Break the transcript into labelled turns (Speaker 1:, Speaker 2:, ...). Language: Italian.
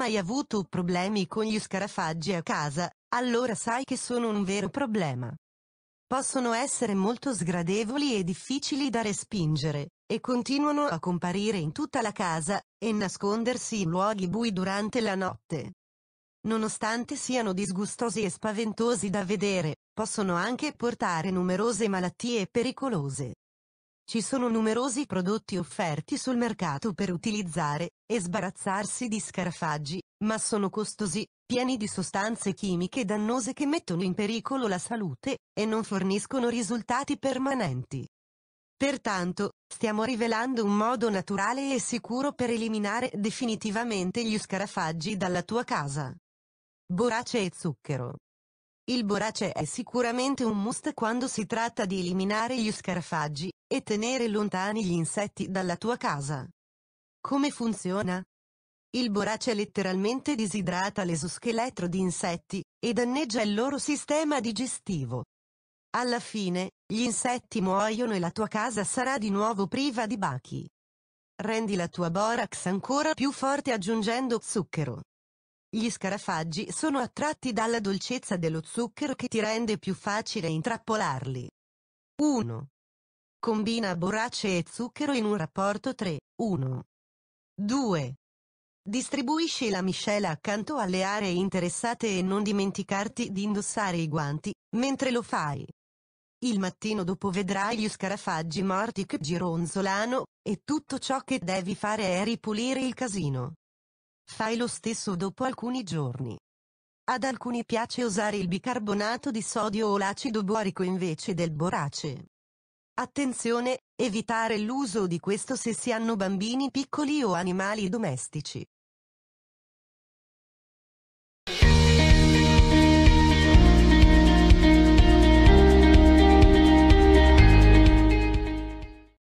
Speaker 1: mai avuto problemi con gli scarafaggi a casa, allora sai che sono un vero problema. Possono essere molto sgradevoli e difficili da respingere, e continuano a comparire in tutta la casa, e nascondersi in luoghi bui durante la notte. Nonostante siano disgustosi e spaventosi da vedere, possono anche portare numerose malattie pericolose. Ci sono numerosi prodotti offerti sul mercato per utilizzare e sbarazzarsi di scarafaggi, ma sono costosi, pieni di sostanze chimiche dannose che mettono in pericolo la salute e non forniscono risultati permanenti. Pertanto, stiamo rivelando un modo naturale e sicuro per eliminare definitivamente gli scarafaggi dalla tua casa. Borace e zucchero. Il borace è sicuramente un must quando si tratta di eliminare gli scarafaggi, e tenere lontani gli insetti dalla tua casa. Come funziona? Il borace letteralmente disidrata l'esoscheletro di insetti e danneggia il loro sistema digestivo. Alla fine, gli insetti muoiono e la tua casa sarà di nuovo priva di bachi. Rendi la tua borax ancora più forte aggiungendo zucchero. Gli scarafaggi sono attratti dalla dolcezza dello zucchero che ti rende più facile intrappolarli. 1. Combina borace e zucchero in un rapporto 3, 1. 2. Distribuisci la miscela accanto alle aree interessate e non dimenticarti di indossare i guanti, mentre lo fai. Il mattino dopo vedrai gli scarafaggi morti che gironzolano, e tutto ciò che devi fare è ripulire il casino. Fai lo stesso dopo alcuni giorni. Ad alcuni piace usare il bicarbonato di sodio o l'acido borico invece del borace. Attenzione, evitare l'uso di questo se si hanno bambini piccoli o animali domestici.